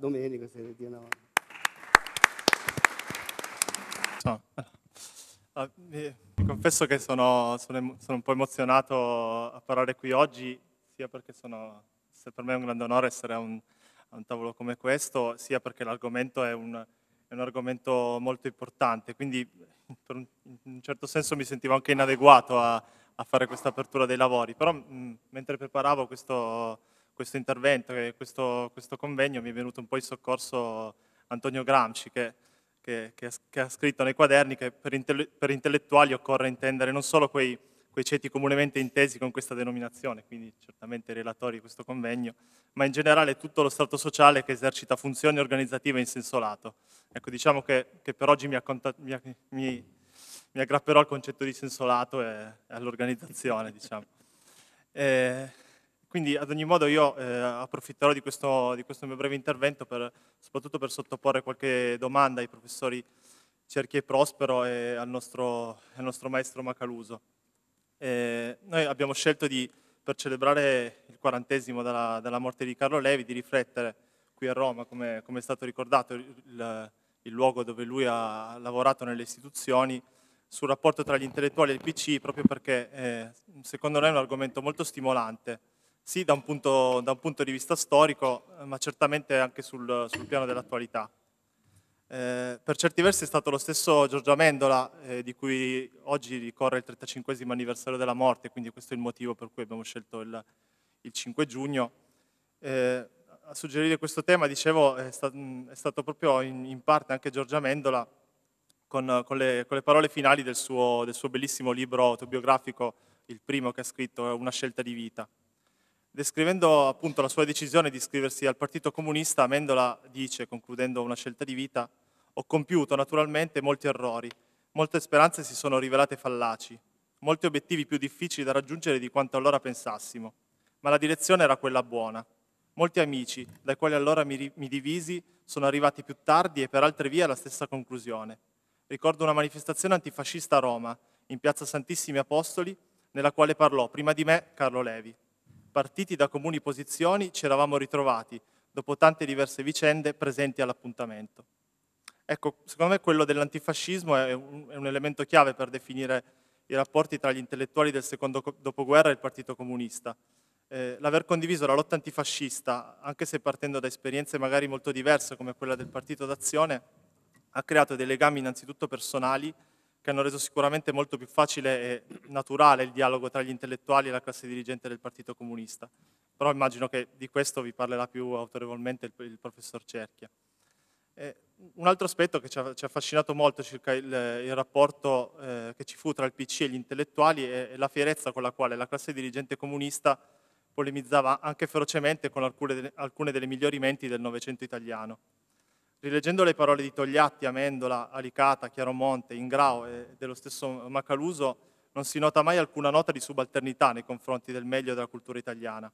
Domenico se ti no. Ah, mi, confesso che sono, sono, sono, un po' emozionato a parlare qui oggi, sia perché sono, per me è un grande onore essere a un, a un tavolo come questo, sia perché l'argomento è un, è un argomento molto importante, quindi un, in un certo senso mi sentivo anche inadeguato a, a fare questa apertura dei lavori, però mh, mentre preparavo questo, questo intervento, questo, questo, convegno, mi è venuto un po' in soccorso Antonio Gramsci, che, che, che, ha, che ha, scritto nei quaderni che per, intelle, per intellettuali occorre intendere non solo quei, quei, ceti comunemente intesi con questa denominazione, quindi certamente i relatori di questo convegno, ma in generale tutto lo strato sociale che esercita funzioni organizzative in senso lato. Ecco, diciamo che, per oggi mi, mi, mi, mi, aggrapperò al concetto di senso lato e, all'organizzazione, diciamo. E, eh, quindi ad ogni modo io eh, approfitterò di questo, di questo, mio breve intervento per, soprattutto per sottoporre qualche domanda ai professori Cerchi e Prospero e al nostro, al nostro maestro Macaluso. Eh, noi abbiamo scelto di, per celebrare il quarantesimo dalla, dalla, morte di Carlo Levi di riflettere qui a Roma, come, come è stato ricordato, il, il luogo dove lui ha lavorato nelle istituzioni, sul rapporto tra gli intellettuali e il PC, proprio perché eh, secondo noi è un argomento molto stimolante sì da un punto, da un punto di vista storico, eh, ma certamente anche sul, sul piano dell'attualità. Eh, per certi versi è stato lo stesso Giorgio Amendola, eh, di cui oggi ricorre il 35 anniversario della morte, quindi questo è il motivo per cui abbiamo scelto il, il 5 giugno. Eh, a suggerire questo tema, dicevo, è, sta, è stato proprio in, in, parte anche Giorgio Amendola, con, con, le, con le, parole finali del suo, del suo bellissimo libro autobiografico, il primo che ha scritto, Una scelta di vita. Descrivendo appunto la sua decisione di iscriversi al Partito Comunista, Mendola dice, concludendo una scelta di vita, ho compiuto naturalmente molti errori, molte speranze si sono rivelate fallaci, molti obiettivi più difficili da raggiungere di quanto allora pensassimo, ma la direzione era quella buona. Molti amici, dai quali allora mi, mi divisi, sono arrivati più tardi e per altre vie alla stessa conclusione. Ricordo una manifestazione antifascista a Roma, in piazza Santissimi Apostoli, nella quale parlò prima di me Carlo Levi partiti da comuni posizioni, ci eravamo ritrovati, dopo tante diverse vicende, presenti all'appuntamento. Ecco, secondo me quello dell'antifascismo è un, è un elemento chiave per definire i rapporti tra gli intellettuali del secondo dopoguerra e il Partito Comunista. Eh, l'aver condiviso la lotta antifascista, anche se partendo da esperienze magari molto diverse come quella del Partito d'Azione, ha creato dei legami innanzitutto personali che hanno reso sicuramente molto più facile e naturale il dialogo tra gli intellettuali e la classe dirigente del Partito Comunista. Però immagino che di questo vi parlerà più autorevolmente il, il professor Cerchia. un altro aspetto che ci ha, ci ha affascinato molto circa il, il rapporto eh, che ci fu tra il PC e gli intellettuali è, è la fierezza con la quale la classe dirigente comunista polemizzava anche ferocemente con alcune, alcune delle migliori menti del Novecento italiano rileggendo le parole di Togliatti, Amendola, Alicata, Chiaromonte, Ingrao e dello stesso Macaluso, non si nota mai alcuna nota di subalternità nei confronti del meglio della cultura italiana.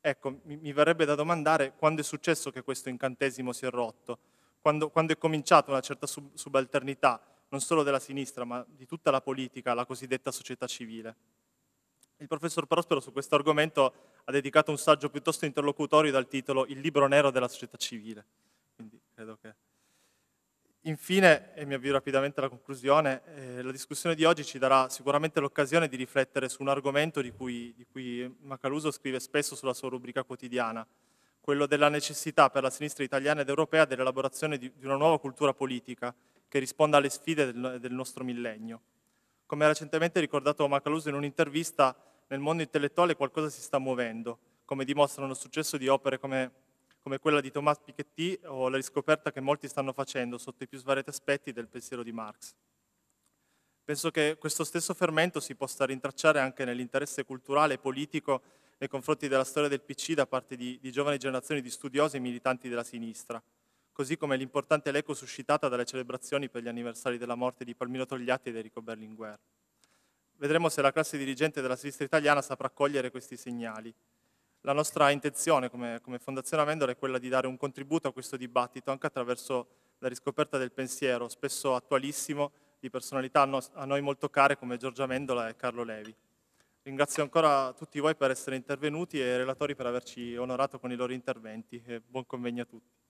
Ecco, mi, verrebbe da domandare quando è successo che questo incantesimo si è rotto, quando, quando è cominciata una certa sub, subalternità, non solo della sinistra, ma di tutta la politica, la cosiddetta società civile. Il professor Prospero su questo argomento ha dedicato un saggio piuttosto interlocutorio dal titolo Il libro nero della società civile credo che... Infine, e mi avvio rapidamente alla conclusione, eh, la discussione di oggi ci darà sicuramente l'occasione di riflettere su un argomento di cui, di cui Macaluso scrive spesso sulla sua rubrica quotidiana, quello della necessità per la sinistra italiana ed europea dell'elaborazione di, di una nuova cultura politica che risponda alle sfide del, del nostro millennio. Come ha recentemente ricordato Macaluso in un'intervista, nel mondo intellettuale qualcosa si sta muovendo, come dimostrano il successo di opere come come quella di Thomas Piketty o la riscoperta che molti stanno facendo sotto i più svariati aspetti del pensiero di Marx. Penso che questo stesso fermento si possa rintracciare anche nell'interesse culturale e politico nei confronti della storia del PC da parte di, di giovani generazioni di studiosi e militanti della sinistra, così come l'importante l'eco suscitata dalle celebrazioni per gli anniversari della morte di Palmino Togliatti e di Enrico Berlinguer. Vedremo se la classe dirigente della sinistra italiana saprà cogliere questi segnali la nostra intenzione come, come Fondazione Amendola è quella di dare un contributo a questo dibattito anche attraverso la riscoperta del pensiero, spesso attualissimo, di personalità a noi molto care come Giorgia Amendola e Carlo Levi. Ringrazio ancora tutti voi per essere intervenuti e i relatori per averci onorato con i loro interventi. buon convegno a tutti.